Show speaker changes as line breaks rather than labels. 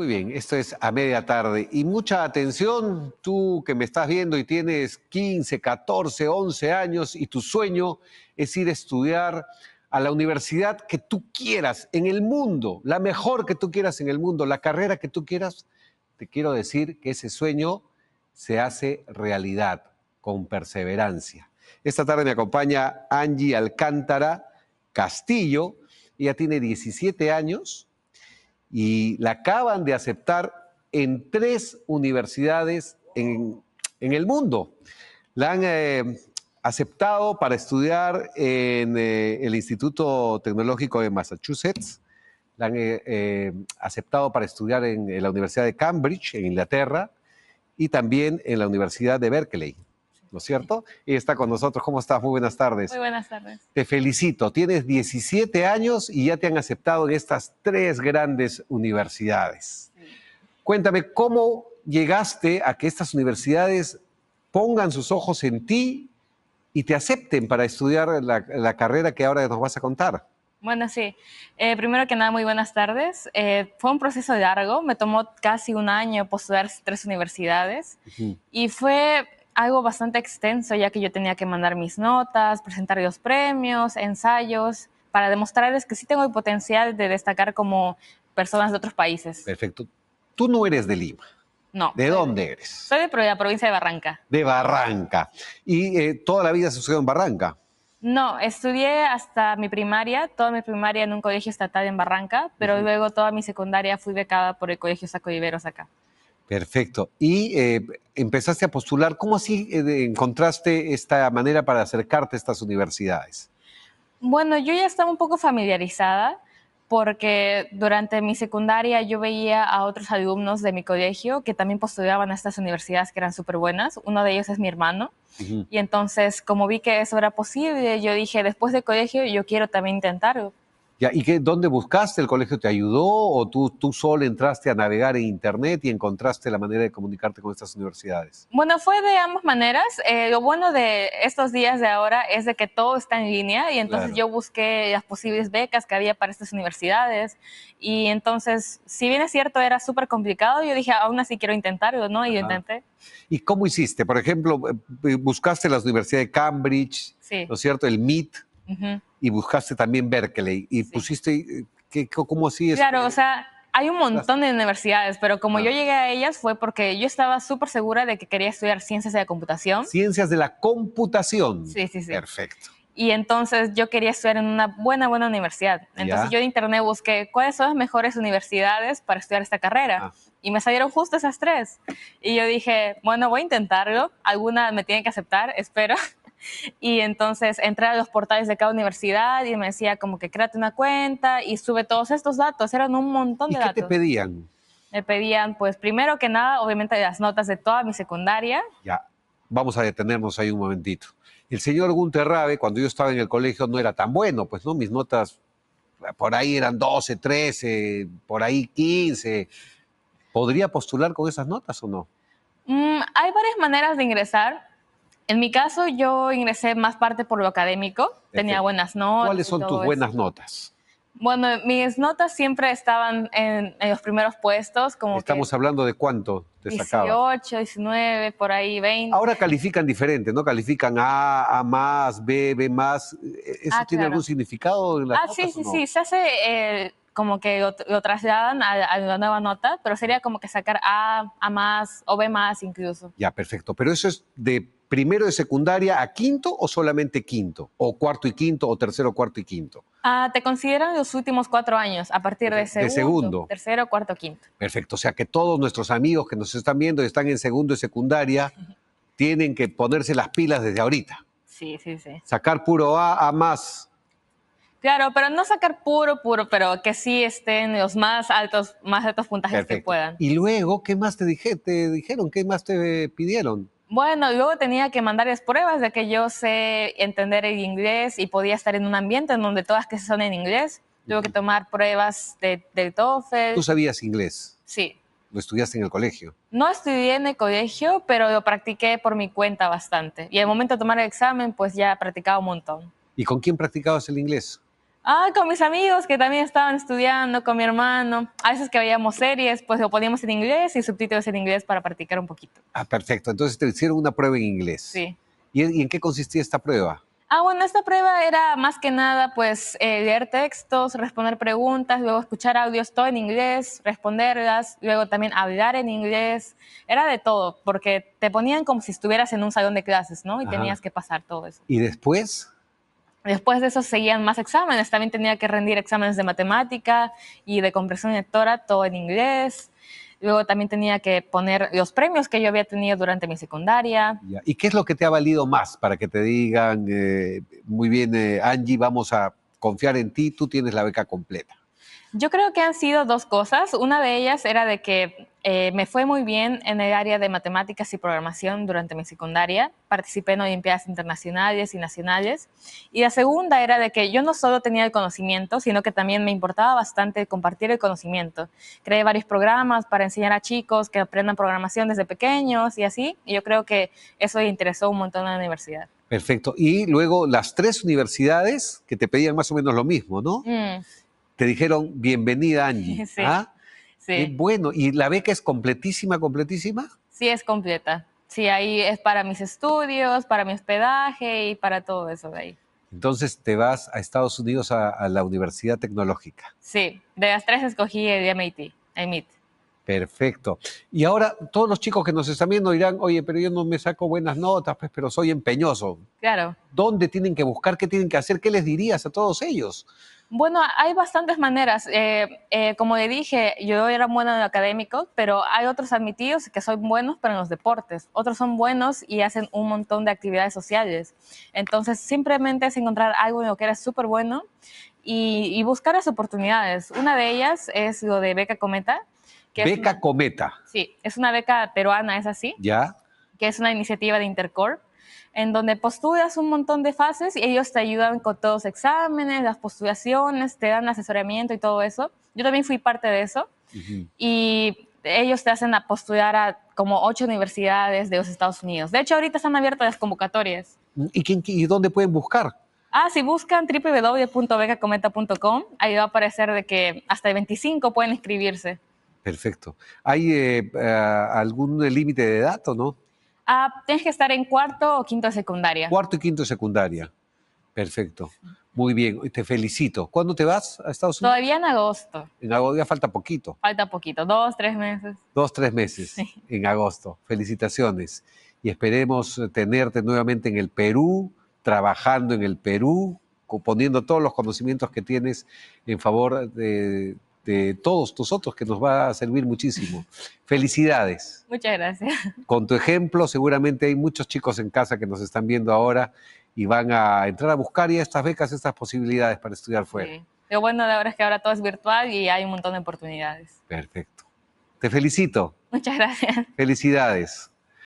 Muy bien, esto es a media tarde. Y mucha atención, tú que me estás viendo y tienes 15, 14, 11 años y tu sueño es ir a estudiar a la universidad que tú quieras en el mundo, la mejor que tú quieras en el mundo, la carrera que tú quieras, te quiero decir que ese sueño se hace realidad con perseverancia. Esta tarde me acompaña Angie Alcántara Castillo, ella tiene 17 años y la acaban de aceptar en tres universidades en, el mundo. La han eh, aceptado para estudiar en eh, el Instituto Tecnológico de Massachusetts, la han eh, aceptado para estudiar en la Universidad de Cambridge, en Inglaterra, y también en la Universidad de Berkeley. ¿no es cierto? Y está con nosotros. ¿Cómo estás? Muy buenas tardes. Muy
buenas tardes.
Te felicito. Tienes 17 años y ya te han aceptado en estas tres grandes universidades. Cuéntame, ¿cómo llegaste a que estas universidades pongan sus ojos en ti y te acepten para estudiar la, carrera que ahora nos vas a contar?
Bueno, sí. Eh, primero que nada, muy buenas tardes. Eh, fue un proceso largo, me tomó casi un año postular tres universidades y fue algo bastante extenso, ya que yo tenía que mandar mis notas, presentar los premios, ensayos, para demostrarles que sí tengo el potencial de destacar como personas de otros países.
Perfecto. Tú no eres de Lima. No. ¿De dónde eres? Soy
de la provincia de Barranca.
De Barranca. ¿Y eh, toda la vida sucedió en Barranca?
No, estudié hasta mi primaria, toda mi primaria en un colegio estatal en Barranca, pero luego toda mi secundaria fui becada por el colegio Saco Iberos acá.
Perfecto. Y eh, empezaste a postular. ¿Cómo así eh, encontraste esta manera para acercarte a estas universidades?
Bueno, yo ya estaba un poco familiarizada porque durante mi secundaria yo veía a otros alumnos de mi colegio que también postulaban a estas universidades que eran súper buenas. Uno de ellos es mi hermano. Y entonces, como vi que eso era posible, yo dije, después del colegio yo quiero también intentarlo.
¿Y dónde buscaste? ¿El colegio te ayudó o tú, tú solo entraste a navegar en Internet y encontraste la manera de comunicarte con estas universidades?
Bueno, fue de ambas maneras. Eh, lo bueno de estos días de ahora es de que todo está en línea y entonces yo busqué las posibles becas que había para estas universidades y entonces, si bien es cierto, era súper complicado, yo dije, aún así quiero intentarlo, ¿no? Y yo intenté.
¿Y cómo hiciste? Por ejemplo, eh, buscaste las universidades de Cambridge, ¿no es cierto? El MIT y buscaste también Berkeley y pusiste, ¿qué, ¿cómo así es? Este, claro,
o sea, hay un montón de universidades, pero como ah. yo llegué a ellas fue porque yo estaba súper segura de que quería estudiar ciencias de la computación.
Ciencias de la computación. Sí, sí, sí. Perfecto.
Y entonces yo quería estudiar en una buena, buena universidad. Entonces yo de internet busqué cuáles son las mejores universidades para estudiar esta carrera. Ah. Y me salieron justo esas tres. Y yo dije, bueno, voy a intentarlo. Alguna me tiene que aceptar, espero. Y entonces entré a los portales de cada universidad y me decía como que créate una cuenta y sube todos estos datos. Eran un montón de ¿Y ¿Qué te
pedían?
Me pedían, pues primero que nada, obviamente las notas de toda mi secundaria.
Ya, vamos a detenernos ahí un momentito. El señor Gunter Rabe, cuando yo estaba en el colegio, no era tan bueno, pues no, mis notas eh, por ahí eran 12, 13, por ahí 15. ¿Podría postular con esas notas o no?
Mm, hay varias maneras de ingresar en mi caso, yo ingresé más parte por lo académico, tenía buenas notas. ¿Cuáles son tus buenas
notas?
Bueno, mis notas siempre estaban en, los primeros puestos. Como Estamos
hablando de cuánto te sacaba.
18, 19, por ahí, 20. Ahora
califican diferente, ¿no? Califican A, A más, B, B más. ¿E-, ¿Eso ah, tiene algún significado en las Ah, sí, sí, sí.
Se hace eh, como que lo, trasladan a, a, la nueva nota, pero sería como que sacar A, A más o B más incluso.
Ya, perfecto. Pero eso es de primero de secundaria a quinto o solamente quinto? ¿O cuarto y quinto o tercero, cuarto y quinto?
Ah, te consideran los últimos cuatro años, a partir de segundo, segundo. Tercero, cuarto, quinto.
Perfecto. O sea que todos nuestros amigos que nos están viendo y están en segundo y secundaria tienen que ponerse las pilas desde ahorita.
Sí, sí, sí.
Sacar puro A, A más
Claro, pero no sacar puro, puro, pero que sí estén los más altos, más altos puntajes que puedan.
Y luego, ¿qué más te, dije, te dijeron? ¿Qué más te pidieron?
Bueno, luego tenía que mandarles pruebas de que yo sé entender el inglés y podía estar en un ambiente en donde todas que son en inglés. Tuve que tomar pruebas del TOEFL. ¿Tú
sabías inglés? Sí. ¿Lo estudiaste en el colegio?
No estudié en el colegio, pero lo practiqué por mi cuenta bastante. Y al momento de tomar el examen, pues ya practicaba un montón.
¿Y con quién practicabas el inglés?
Ah, con mis amigos que también estaban estudiando, con mi hermano. A veces que veíamos series, pues lo poníamos en inglés y subtítulos en inglés para practicar un
poquito. Ah, perfecto. Entonces te hicieron una prueba en inglés. Sí. ¿Y, en qué consistía esta prueba?
Ah, bueno, esta prueba era más que nada, pues, eh, leer textos, responder preguntas, luego escuchar audios todo en inglés, responderlas, luego también hablar en inglés. Era de todo, porque te ponían como si estuvieras en un salón de clases, ¿no? Y tenías que pasar todo eso.
¿Y después?
Después de eso seguían más exámenes, también tenía que rendir exámenes de matemática y de comprensión lectora, todo en inglés. Luego también tenía que poner los premios que yo había tenido durante mi secundaria.
¿Y qué es lo que te ha valido más para que te digan, eh, muy bien, eh, Angie, vamos a confiar en ti, tú tienes la beca completa?
Yo creo que han sido dos cosas. Una de ellas era de que eh, me fue muy bien en el área de matemáticas y programación durante mi secundaria. Participé en Olimpiadas internacionales y nacionales. Y la segunda era de que yo no solo tenía el conocimiento, sino que también me importaba bastante compartir el conocimiento. Creé varios programas para enseñar a chicos que aprendan programación desde pequeños y así. Y yo creo que eso interesó un montón a la universidad.
Perfecto. Y luego las tres universidades que te pedían más o menos lo mismo, ¿no? Mm te dijeron, bienvenida Angie. Sí. ¿ah? bueno, ¿y la beca es completísima, completísima?
Sí, es completa. Sí, ahí es para mis estudios, para mi hospedaje y para todo eso
de ahí. Entonces te vas a Estados Unidos a, la Universidad Tecnológica.
Sí, de las tres escogí el MIT. MIT.
Perfecto. Y ahora todos los chicos que nos están viendo dirán, oye, pero yo no me saco buenas notas, pues, pero soy empeñoso. Claro. ¿Dónde tienen que buscar? ¿Qué tienen que hacer? ¿Qué les dirías a todos ellos?
Bueno, hay bastantes maneras. Eh, eh, como le dije, yo era bueno en lo académico, pero hay otros admitidos que son buenos, pero en los deportes. Otros son buenos y hacen un montón de actividades sociales. Entonces, simplemente es encontrar algo en lo que eres súper bueno y buscar las oportunidades. Una de ellas es lo de Beca Cometa beca Cometa. Sí, es una beca peruana, es así. Ya. Que es una iniciativa de Intercorp en donde postulas un montón de fases y ellos te ayudan con todos los exámenes, las postulaciones, te dan asesoramiento y todo eso. Yo también fui parte de eso y ellos te hacen postular a como ocho universidades de los Estados Unidos. De hecho, ahorita están abiertas las convocatorias.
¿Y, quién, dónde pueden buscar?
Ah, si buscan www.becacometa.com, ahí va a aparecer de que hasta el 25 pueden inscribirse.
Perfecto. ¿Hay eh, ah, algún límite de edad o no?
Ah, tienes que estar en cuarto o quinto secundaria.
Cuarto y quinto secundaria. Perfecto. Muy bien, te felicito. ¿Cuándo te vas a Estados Unidos?
Todavía en agosto.
En agosto falta poquito.
Falta poquito, dos, tres meses.
Dos, tres meses en agosto. Felicitaciones. Y esperemos tenerte nuevamente en el Perú, trabajando en el Perú, poniendo todos los conocimientos que tienes en favor de, este, todos nosotros, que nos va a servir muchísimo. Felicidades.
Muchas gracias.
Con tu ejemplo, seguramente hay muchos chicos en casa que nos están viendo ahora y van a entrar a buscar ya estas becas, estas posibilidades para estudiar fuera. Sí.
Lo bueno de ahora es que ahora todo es virtual y hay un montón de oportunidades.
Perfecto. Te felicito.
Muchas gracias.
Felicidades.